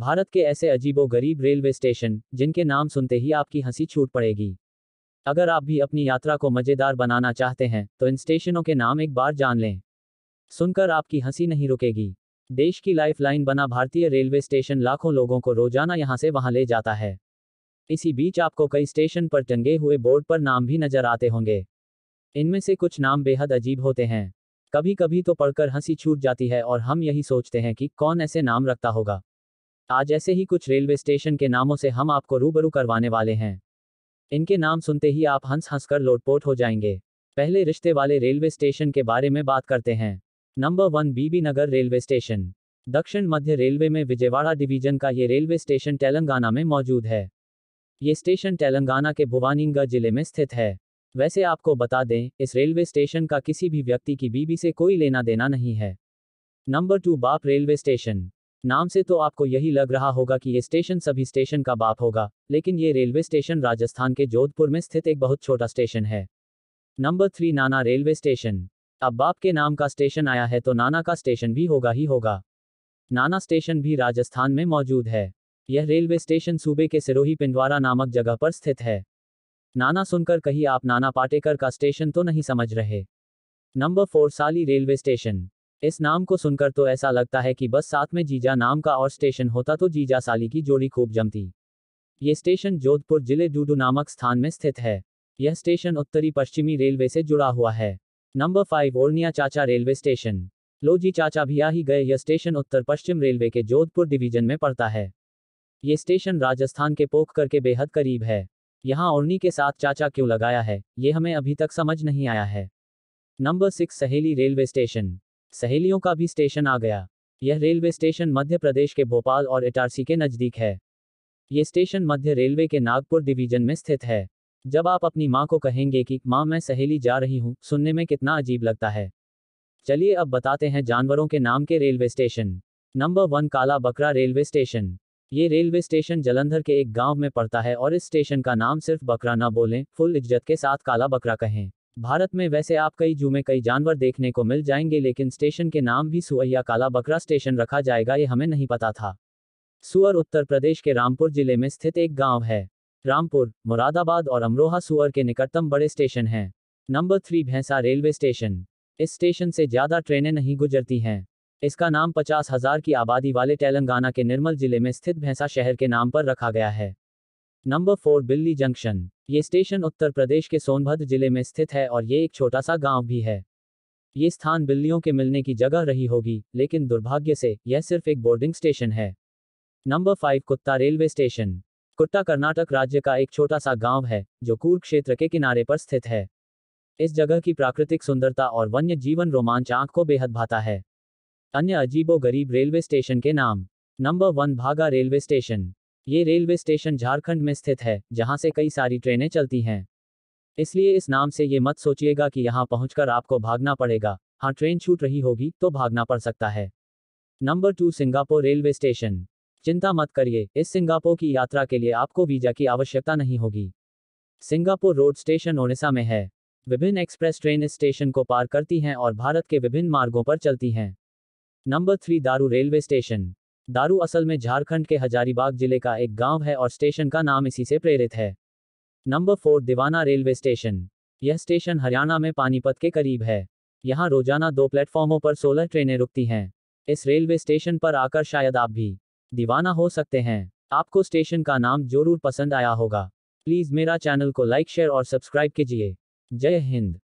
भारत के ऐसे अजीबो गरीब रेलवे स्टेशन जिनके नाम सुनते ही आपकी हंसी छूट पड़ेगी अगर आप भी अपनी यात्रा को मजेदार बनाना चाहते हैं तो इन स्टेशनों के नाम एक बार जान लें सुनकर आपकी हंसी नहीं रुकेगी देश की लाइफलाइन बना भारतीय रेलवे स्टेशन लाखों लोगों को रोजाना यहां से वहां ले जाता है इसी बीच आपको कई स्टेशन पर टंगे हुए बोर्ड पर नाम भी नजर आते होंगे इनमें से कुछ नाम बेहद अजीब होते हैं कभी कभी तो पढ़कर हंसी छूट जाती है और हम यही सोचते हैं कि कौन ऐसे नाम रखता होगा आज ऐसे ही कुछ रेलवे स्टेशन के नामों से हम आपको रूबरू करवाने वाले हैं इनके नाम सुनते ही आप हंस हंस कर लोटपोट हो जाएंगे पहले रिश्ते वाले रेलवे स्टेशन के बारे में बात करते हैं number one Bibinagar railway station दक्षिण मध्य रेलवे में विजयवाड़ा डिवीजन का ये रेलवे स्टेशन तेलंगाना में मौजूद है ये स्टेशन तेलंगाना के भुवानींगा जिले में स्थित है वैसे आपको बता दें इस रेलवे स्टेशन का किसी भी व्यक्ति की बीबी से कोई लेना देना नहीं है number two Bap railway station नाम से तो आपको यही लग रहा होगा कि ये स्टेशन सभी स्टेशन का बाप होगा लेकिन ये रेलवे स्टेशन राजस्थान के जोधपुर में स्थित एक बहुत छोटा स्टेशन है number three Nana railway station अब बाप के नाम का स्टेशन आया है तो नाना का स्टेशन भी होगा ही होगा नाना स्टेशन भी राजस्थान में मौजूद है यह रेलवे स्टेशन सूबे के सिरोही पिंडवारा नामक जगह पर स्थित है नाना सुनकर कहीं आप नाना पाटेकर का स्टेशन तो नहीं समझ रहे number four Sali railway station इस नाम को सुनकर तो ऐसा लगता है कि बस साथ में जीजा नाम का और स्टेशन होता तो जीजा साली की जोड़ी खूब जमती ये स्टेशन जोधपुर जिले डूडू नामक स्थान में स्थित है यह स्टेशन उत्तरी पश्चिमी रेलवे से जुड़ा हुआ है नंबर फाइव ओर्निया चाचा रेलवे स्टेशन लोजी चाचा भी आ ही गए यह स्टेशन उत्तर पश्चिम रेलवे के जोधपुर डिवीजन में पड़ता है ये स्टेशन राजस्थान के पोखकर के बेहद करीब है यहाँ ओढ़नी के साथ चाचा क्यों लगाया है ये हमें अभी तक समझ नहीं आया है number six Saheli railway station सहेलियों का भी स्टेशन आ गया यह रेलवे स्टेशन मध्य प्रदेश के भोपाल और इटारसी के नज़दीक है ये स्टेशन मध्य रेलवे के नागपुर डिवीजन में स्थित है जब आप अपनी माँ को कहेंगे कि माँ मैं सहेली जा रही हूँ सुनने में कितना अजीब लगता है चलिए अब बताते हैं जानवरों के नाम के railway station number one Kala Bakra railway station ये रेलवे स्टेशन जलंधर के एक गांव में पड़ता है और इस स्टेशन का नाम सिर्फ बकरा ना बोलें फुल इज्जत के साथ काला बकरा कहें भारत में वैसे आप कई जू में कई जानवर देखने को मिल जाएंगे लेकिन स्टेशन के नाम भी सुअया काला बकरा स्टेशन रखा जाएगा ये हमें नहीं पता था सुअर उत्तर प्रदेश के रामपुर जिले में स्थित एक गाँव है रामपुर मुरादाबाद और अमरोहा सुअर के निकटतम बड़े स्टेशन हैं number three Bhainsa railway station इस स्टेशन से ज़्यादा ट्रेनें नहीं गुजरती हैं इसका नाम पचास हजार की आबादी वाले तेलंगाना के निर्मल जिले में स्थित भैंसा शहर के नाम पर रखा गया है नंबर फोर बिल्ली जंक्शन ये स्टेशन उत्तर प्रदेश के सोनभद्र जिले में स्थित है और ये एक छोटा सा गांव भी है ये स्थान बिल्लियों के मिलने की जगह रही होगी लेकिन दुर्भाग्य से यह सिर्फ एक बोर्डिंग स्टेशन है number five Kutta railway station Kutta Karnataka राज्य का एक छोटा सा गांव है जो कूर्ग क्षेत्र के किनारे पर स्थित है इस जगह की प्राकृतिक सुंदरता और वन्य जीवन रोमांच आंख को बेहद भाता है अन्य अजीबो गरीब रेलवे स्टेशन के नाम number one Bhaga railway station ये रेलवे स्टेशन झारखंड में स्थित है जहाँ से कई सारी ट्रेनें चलती हैं इसलिए इस नाम से ये मत सोचिएगा कि यहाँ पहुंचकर आपको भागना पड़ेगा हाँ ट्रेन छूट रही होगी तो भागना पड़ सकता है number two Singapore railway station चिंता मत करिए इस सिंगापुर की यात्रा के लिए आपको वीजा की आवश्यकता नहीं होगी सिंगापुर रोड स्टेशन ओडिशा में है विभिन्न एक्सप्रेस ट्रेन इस स्टेशन को पार करती हैं और भारत के विभिन्न मार्गों पर चलती हैं number three Daru railway station Daru असल में झारखंड के हजारीबाग जिले का एक गांव है और स्टेशन का नाम इसी से प्रेरित है number four Deewana railway station यह स्टेशन हरियाणा में पानीपत के करीब है यहाँ रोजाना दो प्लेटफॉर्मों पर सोलह ट्रेनें रुकती हैं इस रेलवे स्टेशन पर आकर शायद आप भी दीवाना हो सकते हैं आपको स्टेशन का नाम जरूर पसंद आया होगा प्लीज़ मेरा चैनल को लाइक शेयर और सब्सक्राइब कीजिए जय हिंद